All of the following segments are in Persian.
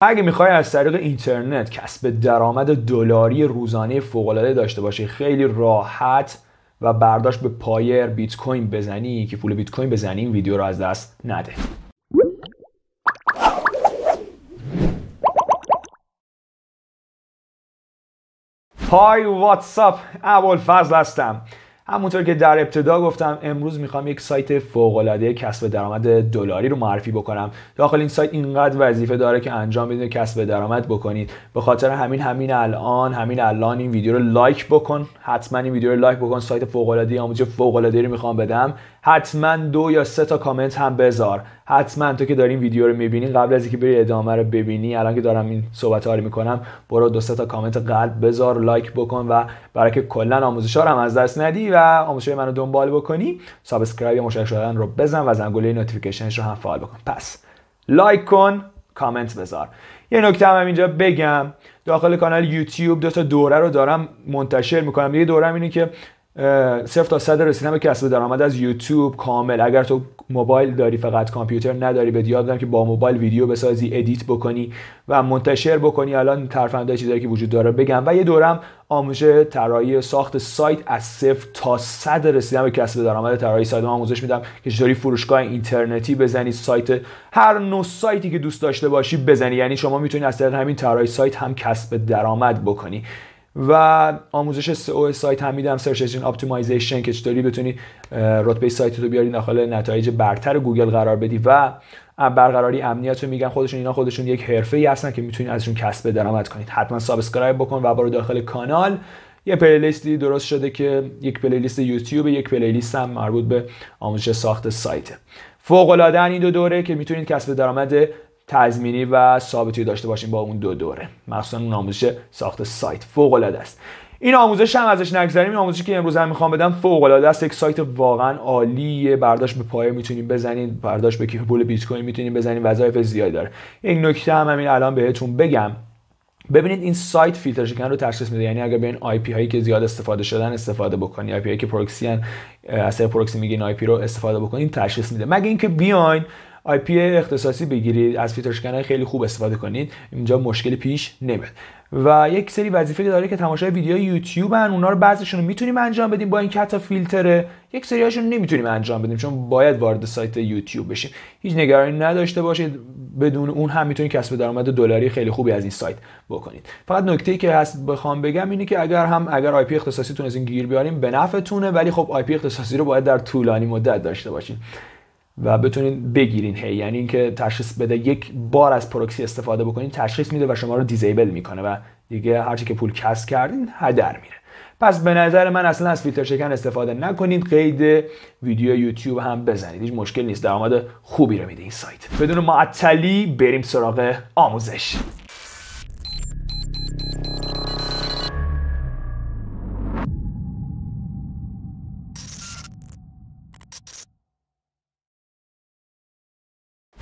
اگه میخوای از طریق اینترنت کسب درآمد دلاری روزانه العاده داشته باشی خیلی راحت و برداشت به پایر بیت کوین بزنی که پول بیت کوین بزنی این ویدیو رو از دست نده های واتساپ اول فضل هستم همونطور که در ابتدا گفتم امروز میخوام یک سایت العاده کسب درآمد دلاری رو معرفی بکنم داخل این سایت اینقدر وظیفه داره که انجام بدین کسب درآمد بکنید به خاطر همین همین الان همین الان این ویدیو رو لایک بکن حتما این ویدیو رو لایک بکن سایت العاده آموزش العاده رو میخوام بدم حتما دو یا سه تا کامنت هم بذار حتما تو که داری این ویدیو رو میبینی قبل از اینکه بری ادامه رو ببینی الان که دارم این صحبت ها رو میکنم برو دو سه تا کامنت قلب بذار لایک بکن و برای که کلا ها رو هم از دست ندی و آموزشای منو دنبال بکنی سابسکرایب یا مشترک شدن رو بزن و زنگوله نوتیفیکیشنش رو هم فعال بکن پس لایک کن کامنت بذار یه نکته هم, هم اینجا بگم داخل کانال یوتیوب دو تا دوره رو دارم منتشر میکنم یه دوره هم اینه که صرف تا صد رسیدن به کسب درآمد از یوتیوب کامل اگر تو موبایل داری فقط کامپیوتر نداری به یاد که با موبایل ویدیو بسازی ادیت بکنی و منتشر بکنی الان ترفندای چیزایی که وجود داره بگم و یه دورم آموزش طراحی ساخت سایت از صفر تا صد رسیدن به کسب درآمد طراحی سایت آموزش میدم که چطوری فروشگاه اینترنتی بزنی سایت هر نوع سایتی که دوست داشته باشی بزنی یعنی شما میتونی از طریق همین طراحی سایت هم کسب درآمد بکنی و آموزش SEO سایت هم میدم سرچ انجین اپتیمایزیشن که چطوری بتونی رتبه سایت رو بیاری داخل نتایج برتر گوگل قرار بدی و برقراری امنیت رو میگن خودشون اینا خودشون یک حرفه ای هستن که میتونید ازشون کسب درآمد کنید حتما سابسکرایب بکن و برو داخل کانال یه پلیلیستی درست شده که یک پلیلیست یوتیوب یک پلیلیست هم مربوط به آموزش ساخت سایت. فوق العاده این دو دوره که میتونید کسب درآمد تضمینی و ثابتی داشته باشیم با اون دو دوره مخصوصا اون آموزش ساخت سایت فوق العاده است این آموزش هم ازش نگذریم این آموزشی که امروز هم میخوام بدم فوق العاده است یک سایت واقعا عالیه برداشت به پایه میتونیم بزنید برداشت به کیف پول بیت کوین میتونیم بزنید وظایف زیادی داره این نکته هم همین الان بهتون بگم ببینید این سایت فیلتر شکن رو تشخیص میده یعنی اگر این آی پی هایی که زیاد استفاده شدن استفاده بکنی آی پی هایی که پروکسی ان اثر پروکسی میگین آی پی رو استفاده بکنین تشخیص میده مگه اینکه بیاین آی پی اختصاصی بگیرید از فیلترشکنهای خیلی خوب استفاده کنید اینجا مشکل پیش نمیاد و یک سری وظیفه داره که تماشای ویدیو یوتیوب هن اونا رو بعضیشون رو میتونیم انجام بدیم با این کتا فیلتره یک هاشون نمیتونیم انجام بدیم چون باید وارد سایت یوتیوب بشیم هیچ نگرانی نداشته باشید بدون اون هم میتونید کسب درآمد دلاری خیلی خوبی از این سایت بکنید فقط نکته ای که هست بخوام بگم اینه که اگر هم اگر آی پی اختصاصیتون از این گیر بیاریم به نفعتونه ولی خب آی پی اختصاصی رو باید در طولانی مدت داشته باشید و بتونین بگیرین هی یعنی اینکه تشخیص بده یک بار از پروکسی استفاده بکنین تشخیص میده و شما رو دیزیبل میکنه و دیگه هرچی که پول کسب کردین هدر میره پس به نظر من اصلا از فیلتر شکن استفاده نکنید قید ویدیو یوتیوب هم بزنید هیچ مشکل نیست درآمد خوبی رو میده این سایت بدون معطلی بریم سراغ آموزش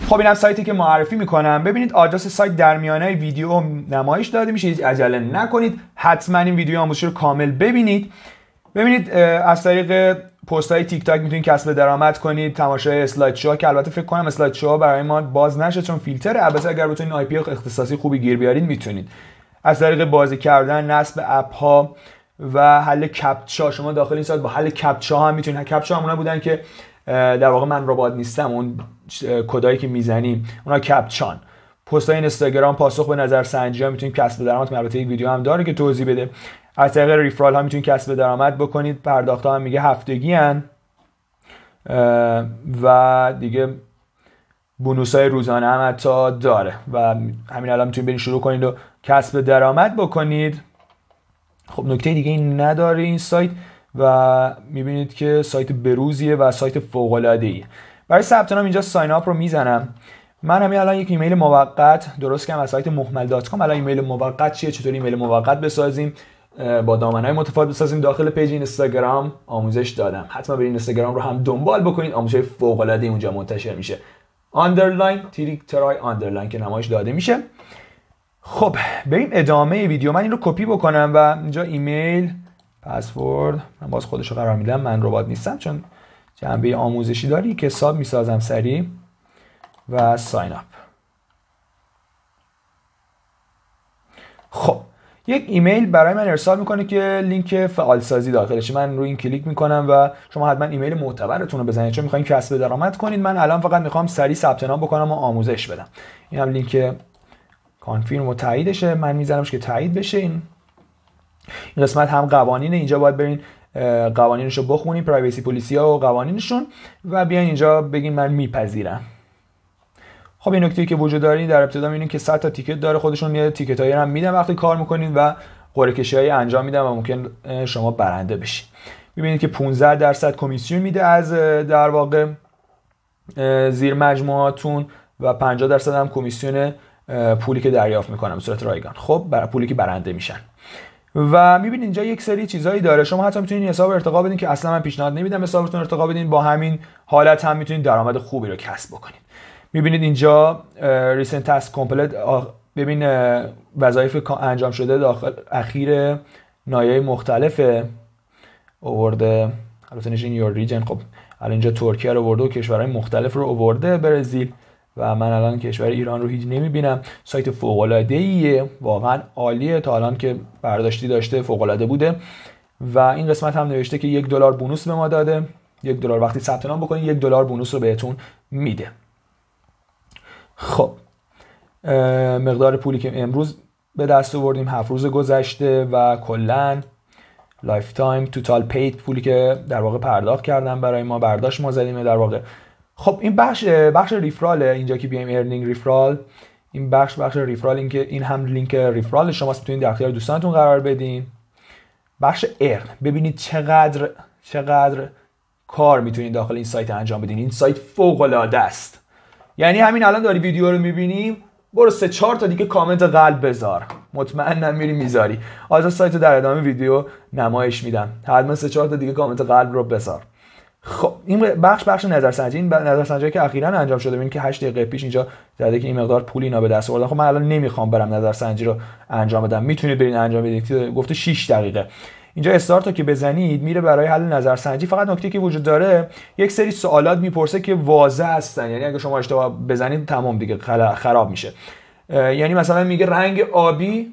خب اینم سایتی که معرفی میکنم ببینید آدرس سایت در میانه ویدیو نمایش داده میشه هیچ عجله نکنید حتما این ویدیو آموزش رو کامل ببینید ببینید از طریق پست های تیک تاک میتونید کسب درآمد کنید تماشای اسلاید شو که البته فکر کنم اسلاید شو برای ما باز نشه چون فیلتره البته اگر بتونید آی پی اختصاصی خوبی گیر بیارید میتونید از طریق بازی کردن نصب اپ و حل کپچا شما داخل این سایت با حل کپچا هم میتونید کپچا همونا بودن که در واقع من ربات نیستم اون کدایی که میزنیم اونا کپچان پست های اینستاگرام پاسخ به نظر سنجی ها میتونید کسب درآمد البته یک ویدیو هم داره که توضیح بده از طریق ریفرال ها میتونید کسب درآمد بکنید پرداخت ها هم میگه هفتگی هن. و دیگه بونوس های روزانه هم حتی داره و همین الان میتونید برید شروع کنید و کسب درآمد بکنید خب نکته دیگه این نداره این سایت و میبینید که سایت بروزیه و سایت فوق العاده ای برای ثبت نام اینجا ساین اپ رو میزنم من همین الان یک ایمیل موقت درست کردم از سایت محمل دات کام الان ایمیل موقت چیه چطوری ایمیل موقت بسازیم با های متفاوت بسازیم داخل پیج اینستاگرام آموزش دادم حتما برید اینستاگرام رو هم دنبال بکنید آموزش فوق العاده اونجا منتشر میشه آندرلاین تریک ترای آندرلاین که نمایش داده میشه خب بریم ادامه ویدیو من این رو کپی بکنم و اینجا ایمیل پسورد من باز خودشو قرار میدم من ربات نیستم چون جنبه آموزشی داری که ساب میسازم سریع و ساین اپ خب یک ایمیل برای من ارسال میکنه که لینک فعال سازی داخلشه من روی این کلیک میکنم و شما حتما ایمیل معتبرتون رو بزنید چون میخواین کسب درآمد کنید من الان فقط میخوام سریع ثبت نام بکنم و آموزش بدم این هم لینک کانفیرم و تاییدشه من میزنمش که تایید بشه این این قسمت هم قوانین اینجا باید برین قوانینش رو بخونین پرایوسی پلیسی ها و قوانینشون و بیاین اینجا بگین من میپذیرم خب این نکته که وجود داری در ابتدا میبینین که 100 تا تیکت داره خودشون یه تیکت هایی هم میدن وقتی کار میکنین و قرعه کشی انجام میدن و ممکن شما برنده بشین میبینید که 15 درصد کمیسیون میده از در واقع زیر مجموعاتون و 50 درصد هم کمیسیون پولی که دریافت میکنم به صورت رایگان خب برای پولی که برنده میشن و میبینید اینجا یک سری چیزایی داره شما حتی میتونید حساب ارتقا بدین که اصلا من پیشنهاد نمیدم حسابتون ارتقا بدین با همین حالت هم میتونید درآمد خوبی رو کسب بکنید میبینید اینجا ریسنت تاسک کامپلت ببین وظایف انجام شده داخل اخیر نایه مختلف اوورده البته نشین یور خب الان اینجا ترکیه رو آورده و کشورهای مختلف رو آورده برزیل و من الان کشور ایران رو هیچ نمیبینم سایت فوق العاده ایه واقعا عالیه تا الان که برداشتی داشته فوق العاده بوده و این قسمت هم نوشته که یک دلار بونوس به ما داده یک دلار وقتی ثبت نام بکنید یک دلار بونوس رو بهتون میده خب مقدار پولی که امروز به دست آوردیم هفت روز گذشته و کلا لایف تایم توتال پیت، پولی که در واقع پرداخت کردن برای ما برداشت ما زدیم در واقع خب این بخش بخش ریفراله اینجا که بیایم ارنینگ ریفرال این بخش بخش ریفرال این که این هم لینک ریفرال شماست میتونید در اختیار دوستانتون قرار بدین بخش ارن ببینید چقدر چقدر کار میتونید داخل این سایت انجام بدین این سایت فوق العاده است یعنی همین الان داری ویدیو رو میبینیم برو سه چهار تا دیگه کامنت قلب بذار مطمئنم میری میذاری آزا سایت رو در ادامه ویدیو نمایش میدم حتما سه چهار تا دیگه کامنت قلب رو بذار خب این بخش بخش نظرسنجی این نظرسنجی که اخیرا انجام شده ببینید که 8 دقیقه پیش اینجا زده که این مقدار پول اینا به دست آوردن خب من الان نمیخوام برم نظرسنجی رو انجام بدم میتونید برین انجام بدید گفته 6 دقیقه اینجا استارت رو که بزنید میره برای حل نظرسنجی فقط نکته که وجود داره یک سری سوالات میپرسه که واضح هستن یعنی اگه شما اشتباه بزنید تمام دیگه خراب میشه یعنی مثلا میگه رنگ آبی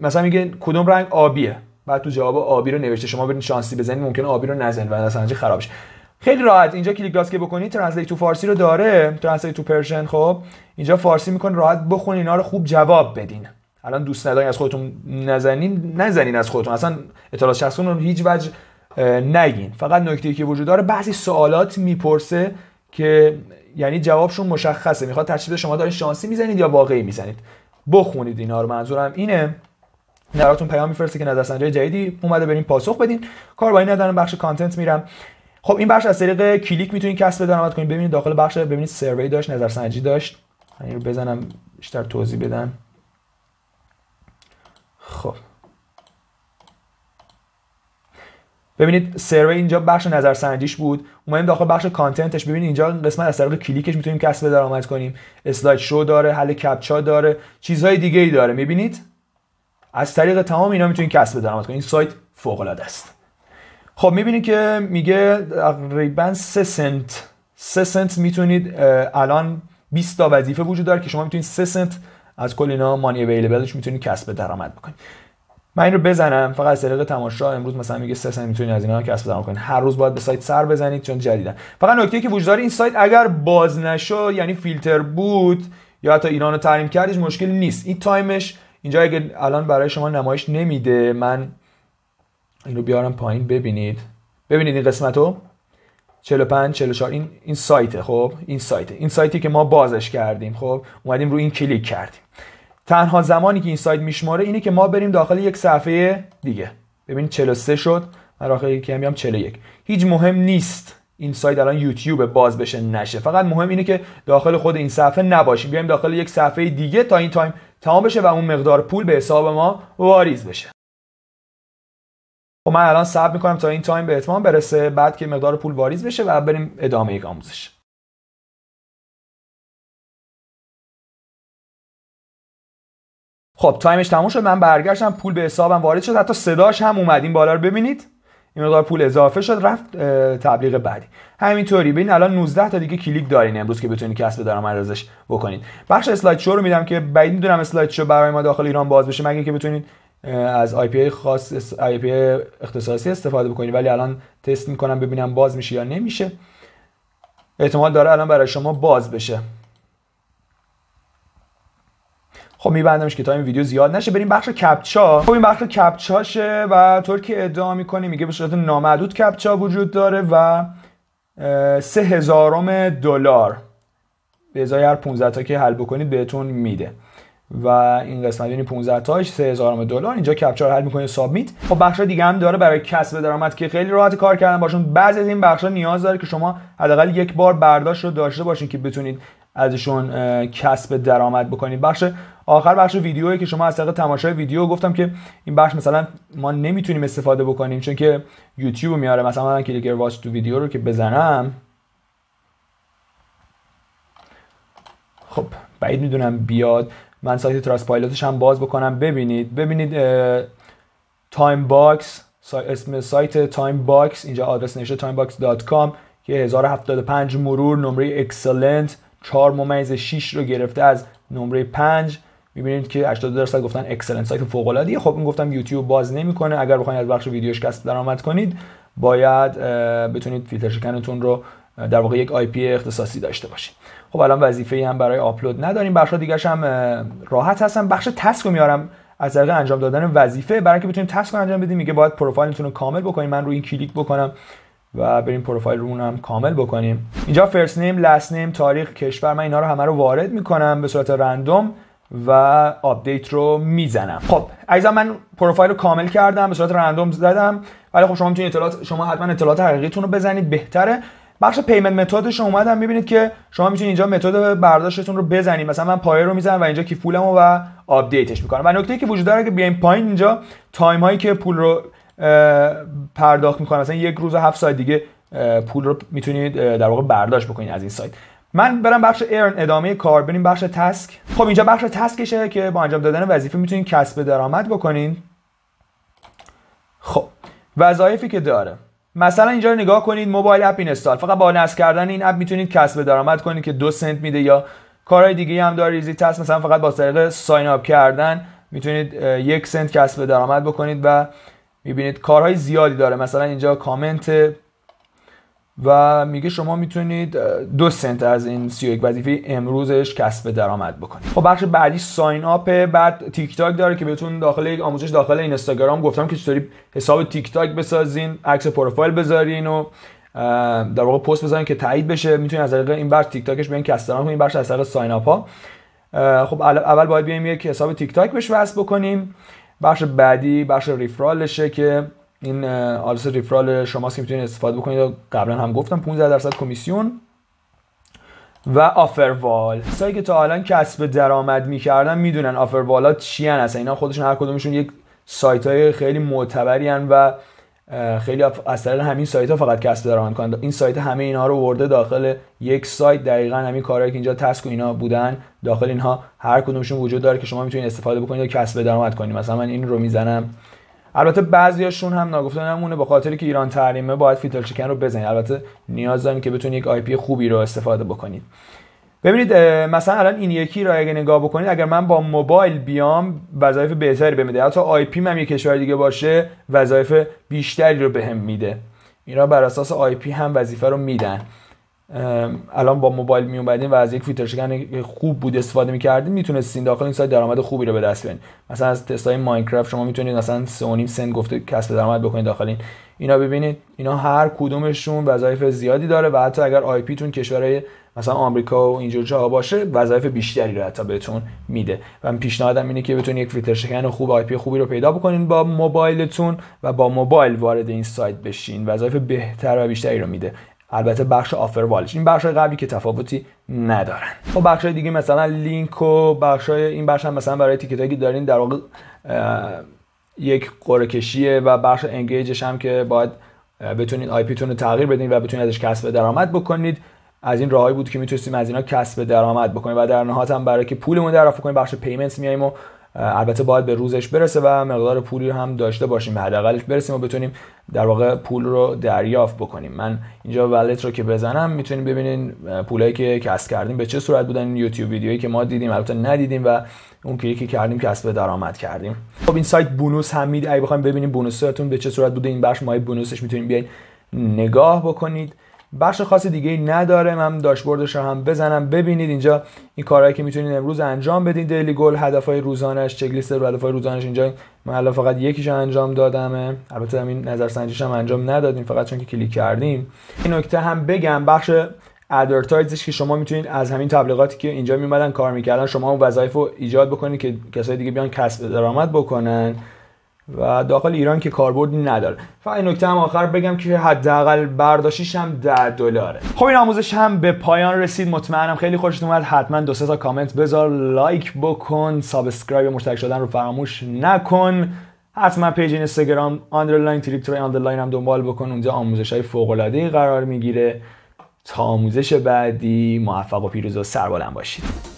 مثلا میگه کدوم رنگ آبیه بعد تو جواب آبی رو نوشته شما برین شانسی بزنید ممکن آبی رو نزنید و چه خرابش خیلی راحت اینجا کلیک راست که بکنید ترنسلیت تو فارسی رو داره ترنسلیت تو پرشن خب اینجا فارسی میکنه راحت بخون اینا رو خوب جواب بدین الان دوست ندارین از خودتون نزنین نزنین از خودتون اصلا اطلاعات شخصی رو هیچ وجه نگین فقط نکته که وجود داره بعضی سوالات میپرسه که یعنی جوابشون مشخصه میخواد تشخیص شما دارین شانسی میزنید یا واقعی میزنید بخونید اینا رو منظورم اینه نراتون پیام میفرسته که نظرسنجی جدیدی اومده بریم پاسخ بدین کار این ندارم بخش کانتنت میرم خب این بخش از طریق کلیک میتونین کسب درآمد کنین ببینید داخل بخش ببینید سروی داشت نظرسنجی داشت این رو بزنم بیشتر توضیح بدن خب ببینید سروی اینجا بخش نظرسنجیش بود اومدیم داخل بخش کانتنتش ببینید اینجا قسمت از طریق کلیکش میتونیم کسب درآمد کنیم اسلاید شو داره حل کپچا داره چیزهای دیگه ای داره میبینید از طریق تمام اینا میتونید کسب درآمد کنید این سایت فوق العاده است خب میبینید که میگه تقریبا 3 سنت 3 سنت میتونید الان 20 تا وظیفه وجود داره که شما میتونید 3 سنت از کل اینا مانی اویلیبلش میتونید کسب درآمد بکنید من این رو بزنم فقط از طریق تماشا امروز مثلا میگه 3 سنت میتونید از اینا کسب درآمد کنید هر روز باید به سایت سر بزنید چون جدیدن فقط نکته که وجود داره این سایت اگر باز نشه یعنی فیلتر بود یا حتی رو تحریم کردیش مشکل نیست این تایمش اینجا اگه الان برای شما نمایش نمیده من اینو بیارم پایین ببینید ببینید این قسمت رو 45 44 این این سایت خب این سایت، این سایتی که ما بازش کردیم خب اومدیم رو این کلیک کردیم تنها زمانی که این سایت میشماره اینه که ما بریم داخل یک صفحه دیگه ببین 43 شد من آخر که میام 41 هیچ مهم نیست این سایت الان یوتیوب باز بشه نشه فقط مهم اینه که داخل خود این صفحه نباشیم بیایم داخل یک صفحه دیگه تا این تایم تمام بشه و اون مقدار پول به حساب ما واریز بشه خب من الان صبر میکنم تا این تایم به اتمام برسه بعد که مقدار پول واریز بشه و بریم ادامه یک آموزش خب تایمش تموم شد من برگشتم پول به حسابم وارد شد حتی صداش هم اومد این بالا رو ببینید این مقدار پول اضافه شد رفت تبلیغ بعدی همینطوری ببین الان 19 تا دیگه کلیک دارین امروز که بتونید کسب درآمد ازش بکنید بخش اسلاید شو رو میدم که بعید میدونم اسلاید شو برای ما داخل ایران باز بشه مگه که بتونید از آی پی خاص آی پی اختصاصی استفاده بکنید ولی الان تست میکنم ببینم باز میشه یا نمیشه احتمال داره الان برای شما باز بشه خب میبندمش که تا این ویدیو زیاد نشه بریم بخش کپچا خب این بخش کپچاشه و طور که ادعا میکنه میگه به صورت نامحدود کپچا وجود داره و سه هزارم دلار به ازای هر 15 تا که حل بکنید بهتون میده و این قسمت یعنی 15 تاش 3000 دلار اینجا کپچر حل میکنید سابمیت خب بخش دیگه هم داره برای کسب درآمد که خیلی راحت کار کردن باشون بعضی از این بخش نیاز داره که شما حداقل یک بار برداشت رو داشته باشین که بتونید ازشون کسب درآمد بکنید بخش آخر بخش ویدیویی که شما از طریق تماشای ویدیو گفتم که این بخش مثلا ما نمیتونیم استفاده بکنیم چون که یوتیوب میاره مثلا من کلیکر واچ تو ویدیو رو که بزنم خب بعید میدونم بیاد من سایت تراست پایلوتش هم باز بکنم ببینید ببینید تایم باکس اسم سایت تایم باکس اینجا آدرس نوشته تایم باکس دات کام که 1075 مرور نمره اکسلنت 4 ممیز 6 رو گرفته از نمره 5 میبینید که 80 درصد گفتن اکسلنت سایت فوق العاده خب این گفتم یوتیوب باز نمیکنه اگر بخواید از بخش ویدیوش کسب درآمد کنید باید بتونید فیلتر شکنتون رو در واقع یک آی پی اختصاصی داشته باشید خب الان وظیفه ای هم برای آپلود نداریم بخش دیگه هم راحت هستم بخش تسک رو میارم از طریق انجام دادن وظیفه برای اینکه بتونیم تسک رو انجام بدیم میگه باید پروفایلتون رو کامل بکنیم من روی این کلیک بکنم و بریم پروفایل رو هم کامل بکنیم اینجا فرست نیم لاست نیم تاریخ کشور من اینا رو همه رو وارد میکنم به صورت رندوم و آپدیت رو میزنم خب عزیزان من پروفایل رو کامل کردم به صورت رندوم زدم ولی خب شما میتونید اطلاعات شما حتما اطلاعات حقیقیتون رو بزنید بهتره بخش پیمنت متدش اومدم میبینید که شما میتونید اینجا متد برداشتتون رو بزنید مثلا من پایه رو میزنم و اینجا کی پولمو و آپدیتش میکنم و نکته ای که وجود داره که بیایم پایین اینجا تایم هایی که پول رو پرداخت میکنم مثلا یک روز و هفت ساعت دیگه پول رو میتونید در واقع برداشت بکنید از این سایت من برم بخش ارن ادامه کار بریم بخش تسک خب اینجا بخش تسکشه که با انجام دادن وظیفه میتونید کسب درآمد بکنین خب وظایفی که داره مثلا اینجا نگاه کنید موبایل اپ استال فقط با نصب کردن این اپ میتونید کسب درآمد کنید که دو سنت میده یا کارهای دیگه هم داره ایزی تست مثلا فقط با طریق ساین اپ کردن میتونید یک سنت کسب درآمد بکنید و میبینید کارهای زیادی داره مثلا اینجا کامنت و میگه شما میتونید دو سنت از این 31 وظیفه امروزش کسب درآمد بکنید خب بخش بعدی ساین آپ بعد تیک تاک داره که بهتون داخل یک آموزش داخل اینستاگرام گفتم که چطوری حساب تیک تاک بسازین عکس پروفایل بذارین و در واقع پست بزنین که تایید بشه میتونید از طریق این بخش تیک تاکش بیاین کسب درآمد این بخش از طریق ساین اپ ها خب اول باید بیایم یک حساب تیک تاک بهش وصل بکنیم بخش بعدی بخش ریفرالشه که این آدرس ریفرال شما که میتونید استفاده بکنید قبلا هم گفتم 15 درصد کمیسیون و آفروال سایی که تا حالا کسب درآمد میکردن میدونن ها چی هن اصلا اینا خودشون هر کدومشون یک سایت های خیلی معتبری و خیلی از همین سایت ها فقط کسب درآمد کنند این سایت همه اینا رو ورده داخل یک سایت دقیقا همین کارهایی که اینجا تسک و اینا بودن داخل اینها هر کدومشون وجود داره که شما میتونید استفاده بکنید و کسب درآمد کنید مثلا من این رو میزنم البته بعضیاشون هم ناگفته نمونه به خاطر که ایران تحریمه باید فیتال چکن رو بزنید البته نیاز داریم که بتونید یک آی پی خوبی رو استفاده بکنید ببینید مثلا الان این یکی را اگه نگاه بکنید اگر من با موبایل بیام وظایف بهتری بهم میده حتی آی پی من یه کشور دیگه باشه وظایف بیشتری رو بهم به میده اینا بر اساس آی پی هم وظیفه رو میدن الان با موبایل می اومدین و از یک فیلتر شکن خوب بود استفاده میکردین میتونستین داخل این سایت درآمد خوبی رو به دست بیارین مثلا از تست های ماینکرافت شما میتونید مثلا نیم سنت گفته کسب درآمد بکنید داخل این اینا ببینید اینا هر کدومشون وظایف زیادی داره و حتی اگر آی تون کشورهای مثلا آمریکا و اینجور جاها باشه وظایف بیشتری رو حتی بهتون میده و من پیشنهادم اینه که بتونید یک فیلتر شکن خوب آی پی خوبی رو پیدا بکنین با موبایلتون و با موبایل وارد این سایت بشین وظایف بهتر و بیشتری رو میده البته بخش آفر والش این بخش قبلی که تفاوتی ندارن خب بخش دیگه مثلا لینک و بخش این بخش هم مثلا برای تیکت که دارین در واقع یک قرعه کشیه و بخش انگیجش هم که باید بتونید آی پیتون رو تغییر بدین و بتونید ازش کسب درآمد بکنید از این راهی بود که میتونستیم از اینا کسب درآمد بکنیم و در نهایت هم برای که پولمون در کنیم بخش پیمنت میایم و البته باید به روزش برسه و مقدار پولی رو هم داشته باشیم به حداقلش برسیم و بتونیم در واقع پول رو دریافت بکنیم من اینجا ولت رو که بزنم میتونیم ببینین پولایی که کسب کردیم به چه صورت بودن این یوتیوب ویدیویی که ما دیدیم البته ندیدیم و اون کلیکی کردیم کسب درآمد کردیم خب این سایت بونوس هم میده اگه بخوایم ببینیم بونوساتون به چه صورت بوده این بخش مایه بونوسش میتونیم بیاین نگاه بکنید بخش خاص دیگه ای نداره من داشبوردش رو هم بزنم ببینید اینجا این کارهایی که میتونید امروز انجام بدین دیلی گل هدفهای روزانش چک لیست رو هدفهای روزانش اینجا من الان فقط یکیش انجام دادم البته همین نظرسنجیش هم انجام ندادیم فقط چون که کلیک کردیم این نکته هم بگم بخش ادورتایزش که شما میتونید از همین تبلیغاتی که اینجا میمدن کار میکردن شما اون وظایف رو ایجاد بکنید که کسای دیگه بیان کسب درآمد بکنن و داخل ایران که کاربردی نداره فقط این نکته هم آخر بگم که حداقل برداشیش هم در دلاره خب این آموزش هم به پایان رسید مطمئنم خیلی خوشتون اومد حتما دو سه تا کامنت بذار لایک بکن سابسکرایب مشترک شدن رو فراموش نکن حتما پیج اینستاگرام آندرلاین تریپتور آندرلاین هم دنبال بکن اونجا آموزش های فوق العاده قرار میگیره تا آموزش بعدی موفق و پیروز و سربلند باشید